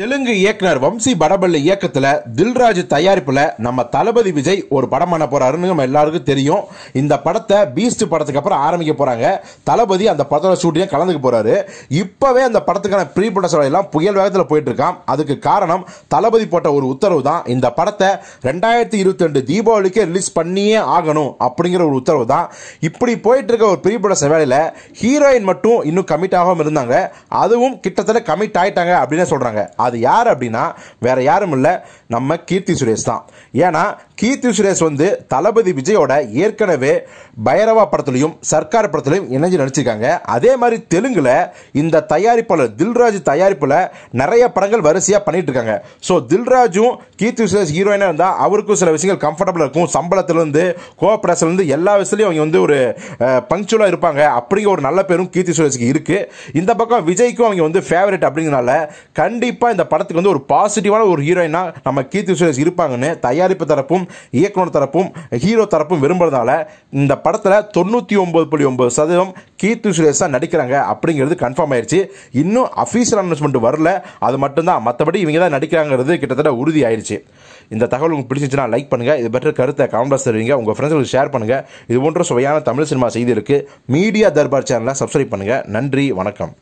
தெலுங்கு இயக்குனர் வம்சி படபள்ளி இயக்கத்தில் தில்ராஜ் தயாரிப்பில் நம்ம தளபதி விஜய் ஒரு படம் பண்ண போறாருன்னு எல்லாருக்கும் தெரியும் இந்த படத்தை பீஸ்ட் படத்துக்கு அப்புறம் ஆரம்பிக்க போகிறாங்க தளபதி அந்த படத்தோட ஷூட்டிங் கலந்துக்க போகிறாரு இப்போவே அந்த படத்துக்கான ப்ரீ ப்ரொடக்ஷன் எல்லாம் புயல் வேகத்தில் போயிட்டு இருக்கான் அதுக்கு காரணம் தளபதி போட்ட ஒரு உத்தரவு தான் இந்த படத்தை ரெண்டாயிரத்தி இருபத்தி ரெண்டு தீபாவளிக்கு ரிலீஸ் பண்ணியே ஆகணும் அப்படிங்கிற ஒரு உத்தரவு தான் இப்படி போயிட்டு இருக்க ஒரு ப்ரீ ப்ரொடக்ஷன் வேலையில ஹீரோயின் மட்டும் இன்னும் கமிட் ஆகாமல் இருந்தாங்க அதுவும் கிட்டத்தட்ட கமிட் ஆயிட்டாங்க அப்படின்னு சொல்கிறாங்க அது யார் அப்படின்னா வேறு யாரும் இல்லை நம்ம கீர்த்தி சுரேஷ் தான் ஏன்னா கீர்த்தி சுரேஷ் வந்து தளபதி விஜயோட ஏற்கனவே பைரவா படத்துலையும் சர்க்கார் படத்துலையும் இணைஞ்சு நடிச்சிருக்காங்க அதே மாதிரி தெலுங்கில் இந்த தயாரிப்பாளர் தில்ராஜ் தயாரிப்பில் நிறைய படங்கள் வரிசையாக பண்ணிட்டு இருக்காங்க ஸோ தில்ராஜும் கீர்த்தி சுரேஷ் ஹீரோயினாக இருந்தால் அவருக்கும் சில விஷயங்கள் கம்ஃபர்டபுளாக இருக்கும் சம்பளத்திலேருந்து கோஆப்ரேஷன்லேருந்து எல்லா விஷயத்துலையும் அவங்க வந்து ஒரு பங்க்சுவலாக இருப்பாங்க அப்படிங்கிற ஒரு நல்ல பேரும் கீர்த்தி சுரேஷுக்கு இருக்குது இந்த பக்கம் விஜய்க்கும் அவங்க வந்து ஃபேவரட் அப்படிங்கிறனால கண்டிப்பாக இந்த படத்துக்கு வந்து ஒரு பாசிட்டிவான ஒரு ஹீரோயினாக நம்ம கீர்த்தி சுரேஷ் இருப்பாங்கன்னு தயாரிப்பு தரப்பும் இயக்குனர் தரப்பும் ஹீரோ தரப்பும் விரும்புறதால இந்த படத்தில் தொண்ணூற்றி ஒம்பது புள்ளி ஒம்பது சதவீதம் கீர்த்தி சுரேஷ் தான் நடிக்கிறாங்க அப்படிங்கிறது கன்ஃபார்ம் ஆயிடுச்சு இன்னும் அஃபீஷியல் அனௌன்ஸ்மெண்ட் வரல அது மட்டும்தான் மற்றபடி இவங்க தான் நடிக்கிறாங்கிறது கிட்டத்தட்ட உறுதி ஆயிடுச்சு இந்த தகவல் உங்களுக்கு பிடிச்சிச்சுன்னா லைக் பண்ணுங்கள் இது பெட்டர் கருத்தை காமெண்டாஸ் தருவீங்க உங்கள் ஃப்ரெண்ட்ஸுக்கு ஷேர் பண்ணுங்கள் இது போன்ற சுவையான தமிழ் சினிமா செய்தி இருக்குது மீடியா தர்பார் சேனலை சப்ஸ்கிரைப் பண்ணுங்கள் நன்றி வணக்கம்